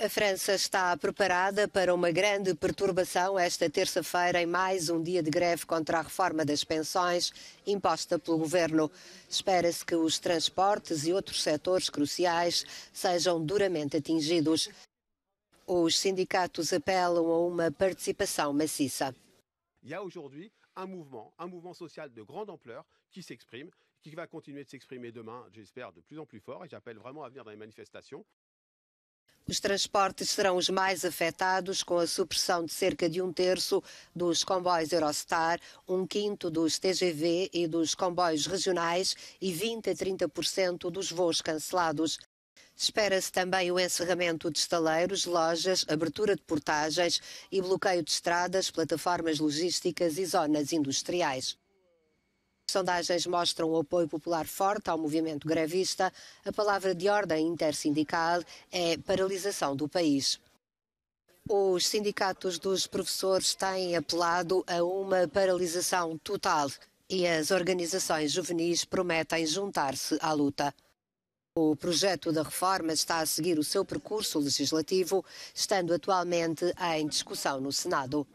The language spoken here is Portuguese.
A França está preparada para uma grande perturbação esta terça-feira em mais um dia de greve contra a reforma das pensões imposta pelo governo. Espera-se que os transportes e outros setores cruciais sejam duramente atingidos. Os sindicatos apelam a uma participação maciça. Há hoje um movimento um movimento social de grande ampleur qui s'exprime, qui va continuer de s'exprimer demain, j'espère, de plus en plus fort, e j'appelle vraiment à venir dans les manifestations. Os transportes serão os mais afetados, com a supressão de cerca de um terço dos comboios Eurostar, um quinto dos TGV e dos comboios regionais e 20 a 30% dos voos cancelados. Espera-se também o encerramento de estaleiros, lojas, abertura de portagens e bloqueio de estradas, plataformas logísticas e zonas industriais. Sondagens mostram o apoio popular forte ao movimento grevista. A palavra de ordem intersindical é paralisação do país. Os sindicatos dos professores têm apelado a uma paralisação total e as organizações juvenis prometem juntar-se à luta. O projeto da reforma está a seguir o seu percurso legislativo, estando atualmente em discussão no Senado.